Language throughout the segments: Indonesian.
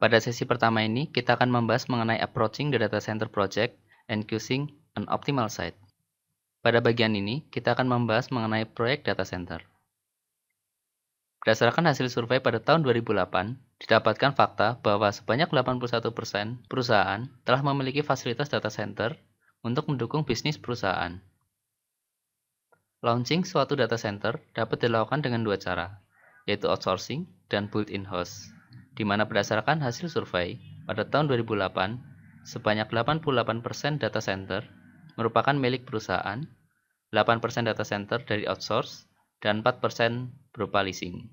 Pada sesi pertama ini, kita akan membahas mengenai approaching the data center project and choosing an optimal site. Pada bagian ini, kita akan membahas mengenai proyek data center. Berdasarkan hasil survei pada tahun 2008, didapatkan fakta bahwa sebanyak 81% perusahaan telah memiliki fasilitas data center untuk mendukung bisnis perusahaan. Launching suatu data center dapat dilakukan dengan dua cara, yaitu outsourcing dan built in host di mana berdasarkan hasil survei, pada tahun 2008, sebanyak 88% data center merupakan milik perusahaan, 8% data center dari outsource, dan 4% berupa leasing.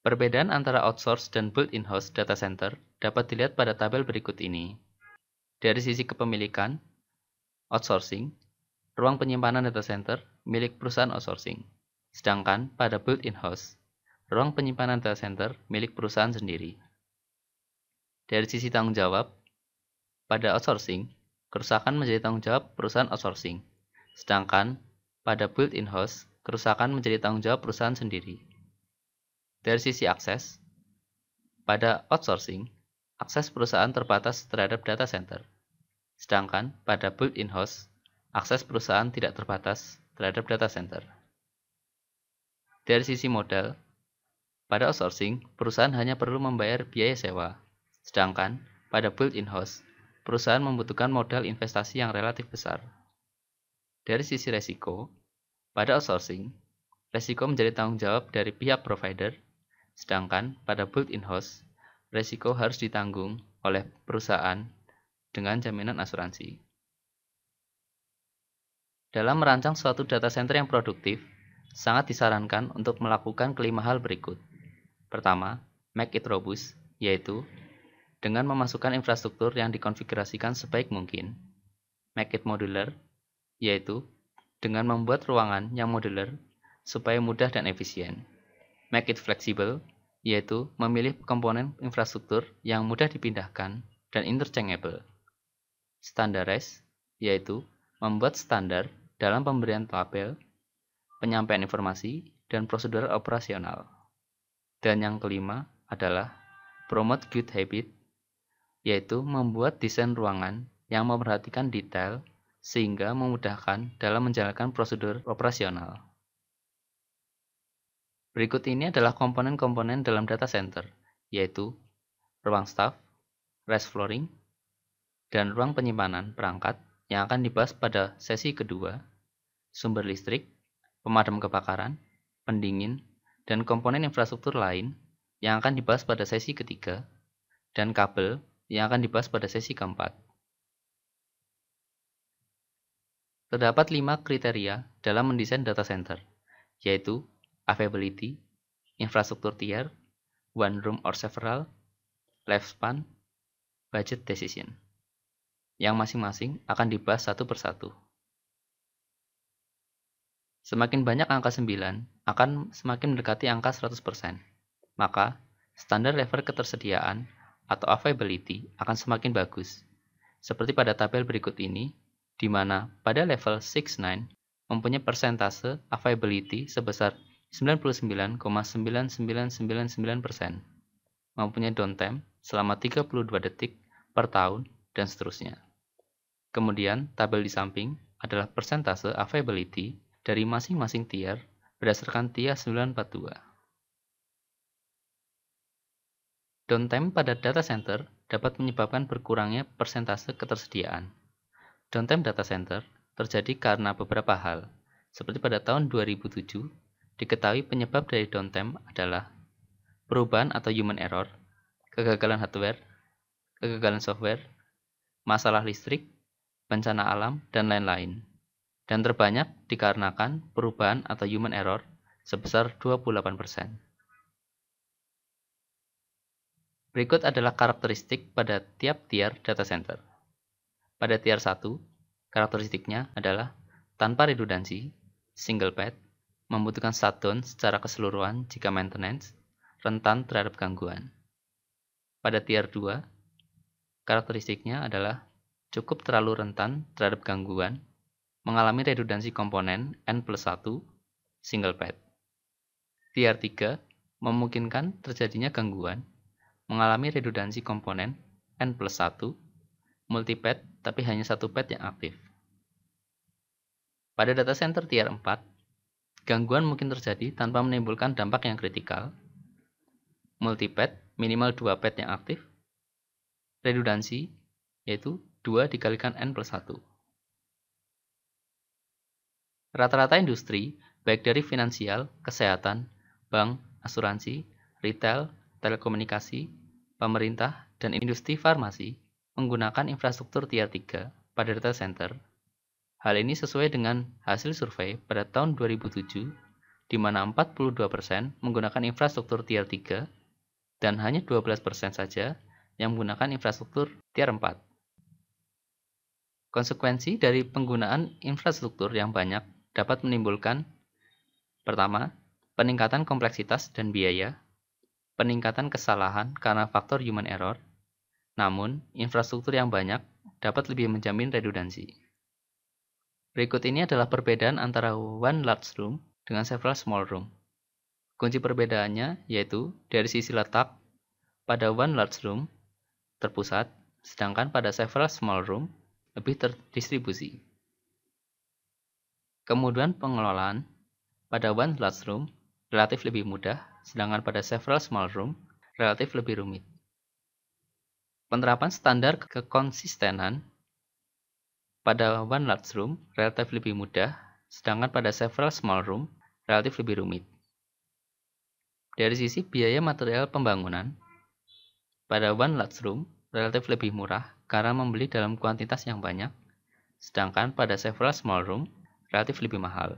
Perbedaan antara outsource dan built-in house data center dapat dilihat pada tabel berikut ini. Dari sisi kepemilikan, outsourcing, ruang penyimpanan data center milik perusahaan outsourcing. Sedangkan pada built-in house, ruang penyimpanan data center milik perusahaan sendiri. Dari sisi tanggung jawab, pada outsourcing, kerusakan menjadi tanggung jawab perusahaan outsourcing, sedangkan pada build in-house, kerusakan menjadi tanggung jawab perusahaan sendiri. Dari sisi akses, pada outsourcing, akses perusahaan terbatas terhadap data center. Sedangkan pada build in-house, akses perusahaan tidak terbatas terhadap data center. Dari sisi model, pada outsourcing, perusahaan hanya perlu membayar biaya sewa. Sedangkan, pada build in house, perusahaan membutuhkan modal investasi yang relatif besar. Dari sisi resiko, pada outsourcing, resiko menjadi tanggung jawab dari pihak provider, sedangkan pada build in house, resiko harus ditanggung oleh perusahaan dengan jaminan asuransi. Dalam merancang suatu data center yang produktif, sangat disarankan untuk melakukan kelima hal berikut. Pertama, make it robust, yaitu dengan memasukkan infrastruktur yang dikonfigurasikan sebaik mungkin. Make it modular, yaitu dengan membuat ruangan yang modular supaya mudah dan efisien. Make it flexible, yaitu memilih komponen infrastruktur yang mudah dipindahkan dan interchangeable. Standardize, yaitu membuat standar dalam pemberian tabel, penyampaian informasi, dan prosedur operasional. Dan yang kelima adalah promote good habit, yaitu membuat desain ruangan yang memperhatikan detail sehingga memudahkan dalam menjalankan prosedur operasional. Berikut ini adalah komponen-komponen dalam data center, yaitu ruang staff, rest flooring, dan ruang penyimpanan perangkat yang akan dibahas pada sesi kedua, sumber listrik, pemadam kebakaran, pendingin, dan komponen infrastruktur lain yang akan dibahas pada sesi ketiga, dan kabel yang akan dibahas pada sesi keempat. Terdapat lima kriteria dalam mendesain data center, yaitu availability, infrastruktur tier, one room or several, lifespan, budget decision, yang masing-masing akan dibahas satu persatu. Semakin banyak angka 9 akan semakin mendekati angka 100%. Maka, standar level ketersediaan atau availability akan semakin bagus. Seperti pada tabel berikut ini, di mana pada level 69 mempunyai persentase availability sebesar 99,9999%, mempunyai downtime selama 32 detik per tahun, dan seterusnya. Kemudian, tabel di samping adalah persentase availability dari masing-masing tier berdasarkan TIA 942. Downtime pada data center dapat menyebabkan berkurangnya persentase ketersediaan. Downtime data center terjadi karena beberapa hal, seperti pada tahun 2007, diketahui penyebab dari downtime adalah perubahan atau human error, kegagalan hardware, kegagalan software, masalah listrik, bencana alam, dan lain-lain dan terbanyak dikarenakan perubahan atau human error sebesar 28%. Berikut adalah karakteristik pada tiap tier data center. Pada tier 1, karakteristiknya adalah tanpa redundansi, single path, membutuhkan shutdown secara keseluruhan jika maintenance, rentan terhadap gangguan. Pada tier 2, karakteristiknya adalah cukup terlalu rentan terhadap gangguan mengalami redundansi komponen N plus 1 single path. Tier 3 memungkinkan terjadinya gangguan mengalami redundansi komponen N plus 1 path tapi hanya satu path yang aktif. Pada data center tier 4, gangguan mungkin terjadi tanpa menimbulkan dampak yang kritikal. path minimal 2 path yang aktif. Redundansi yaitu 2 dikalikan N plus 1. Rata-rata industri, baik dari finansial, kesehatan, bank, asuransi, retail, telekomunikasi, pemerintah, dan industri farmasi, menggunakan infrastruktur tier 3 pada data center. Hal ini sesuai dengan hasil survei pada tahun 2007, di mana 42% menggunakan infrastruktur tier 3 dan hanya 12% saja yang menggunakan infrastruktur tier 4. Konsekuensi dari penggunaan infrastruktur yang banyak dapat menimbulkan pertama, peningkatan kompleksitas dan biaya, peningkatan kesalahan karena faktor human error, namun infrastruktur yang banyak dapat lebih menjamin redundansi. Berikut ini adalah perbedaan antara one large room dengan several small room. Kunci perbedaannya yaitu dari sisi letak, pada one large room terpusat, sedangkan pada several small room lebih terdistribusi. Kemudian pengelolaan pada one large room relatif lebih mudah, sedangkan pada several small room relatif lebih rumit. Penerapan standar kekonsistenan pada one large room relatif lebih mudah, sedangkan pada several small room relatif lebih rumit. Dari sisi biaya material pembangunan, pada one large room relatif lebih murah karena membeli dalam kuantitas yang banyak, sedangkan pada several small room relatif lebih mahal.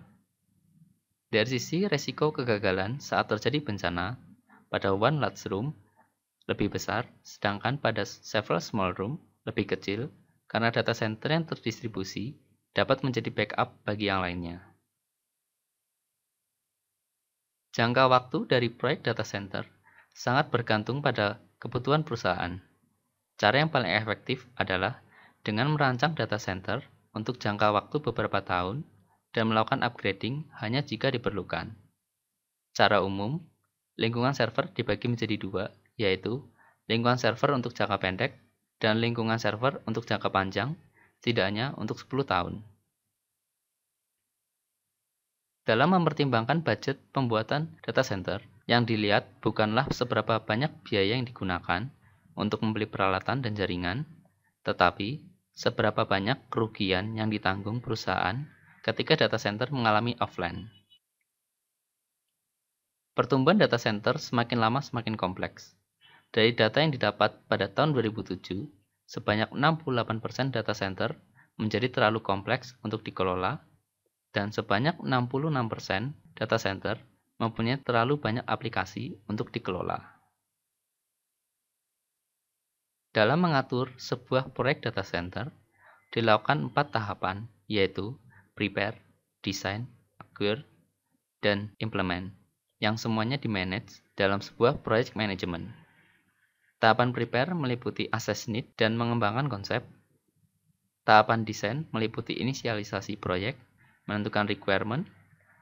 Dari sisi resiko kegagalan saat terjadi bencana, pada one large room lebih besar, sedangkan pada several small room lebih kecil karena data center yang terdistribusi dapat menjadi backup bagi yang lainnya. Jangka waktu dari proyek data center sangat bergantung pada kebutuhan perusahaan. Cara yang paling efektif adalah dengan merancang data center untuk jangka waktu beberapa tahun dan melakukan upgrading hanya jika diperlukan. Secara umum, lingkungan server dibagi menjadi dua, yaitu lingkungan server untuk jangka pendek dan lingkungan server untuk jangka panjang, setidaknya untuk 10 tahun. Dalam mempertimbangkan budget pembuatan data center, yang dilihat bukanlah seberapa banyak biaya yang digunakan untuk membeli peralatan dan jaringan, tetapi seberapa banyak kerugian yang ditanggung perusahaan ketika data center mengalami offline. Pertumbuhan data center semakin lama semakin kompleks. Dari data yang didapat pada tahun 2007, sebanyak 68% data center menjadi terlalu kompleks untuk dikelola, dan sebanyak 66% data center mempunyai terlalu banyak aplikasi untuk dikelola. Dalam mengatur sebuah proyek data center, dilakukan empat tahapan, yaitu prepare, design, acquire, dan implement, yang semuanya di manage dalam sebuah project management. Tahapan prepare meliputi assess need dan mengembangkan konsep. Tahapan Design meliputi inisialisasi proyek, menentukan requirement,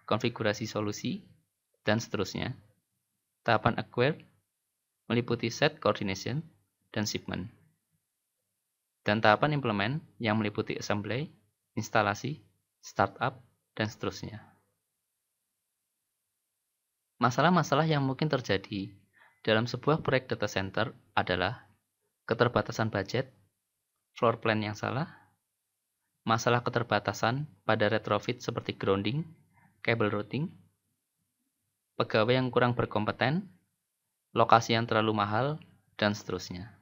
konfigurasi solusi, dan seterusnya. Tahapan acquire meliputi set coordination dan shipment. Dan tahapan implement yang meliputi assembly, instalasi, startup, dan seterusnya. Masalah-masalah yang mungkin terjadi dalam sebuah proyek data center adalah keterbatasan budget, floor plan yang salah, masalah keterbatasan pada retrofit seperti grounding, cable routing, pegawai yang kurang berkompeten, lokasi yang terlalu mahal, dan seterusnya.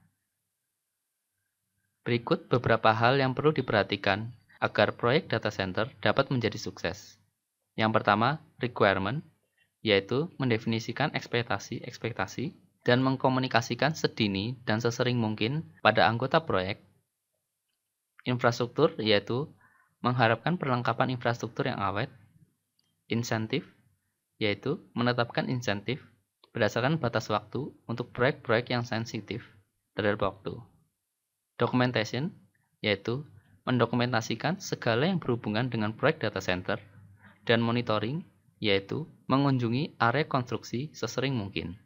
Berikut beberapa hal yang perlu diperhatikan agar proyek data center dapat menjadi sukses. Yang pertama, requirement, yaitu mendefinisikan ekspektasi-ekspektasi dan mengkomunikasikan sedini dan sesering mungkin pada anggota proyek. Infrastruktur, yaitu mengharapkan perlengkapan infrastruktur yang awet. Insentif, yaitu menetapkan insentif berdasarkan batas waktu untuk proyek-proyek yang sensitif terhadap waktu. Documentation, yaitu mendokumentasikan segala yang berhubungan dengan proyek data center, dan monitoring, yaitu mengunjungi area konstruksi sesering mungkin.